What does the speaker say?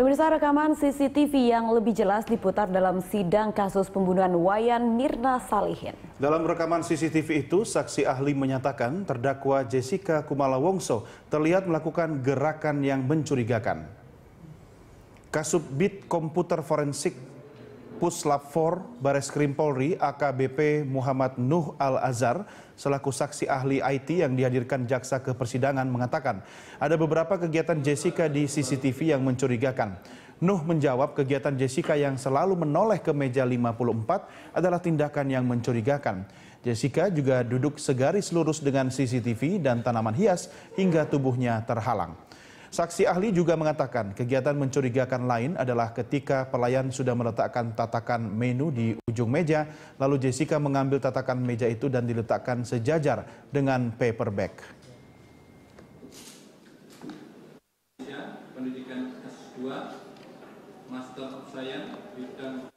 Pemirsa rekaman CCTV yang lebih jelas diputar dalam sidang kasus pembunuhan Wayan Mirna Salihin. Dalam rekaman CCTV itu, saksi ahli menyatakan terdakwa Jessica Kumala Wongso terlihat melakukan gerakan yang mencurigakan. Kasubbit Komputer Forensik Puslap 4 Bares Krim Polri AKBP Muhammad Nuh Al-Azhar selaku saksi ahli IT yang dihadirkan jaksa ke persidangan mengatakan ada beberapa kegiatan Jessica di CCTV yang mencurigakan. Nuh menjawab kegiatan Jessica yang selalu menoleh ke meja 54 adalah tindakan yang mencurigakan. Jessica juga duduk segaris lurus dengan CCTV dan tanaman hias hingga tubuhnya terhalang. Saksi ahli juga mengatakan kegiatan mencurigakan lain adalah ketika pelayan sudah meletakkan tatakan menu di ujung meja, lalu Jessica mengambil tatakan meja itu dan diletakkan sejajar dengan paper bag. Pendidikan S2, Master of Science,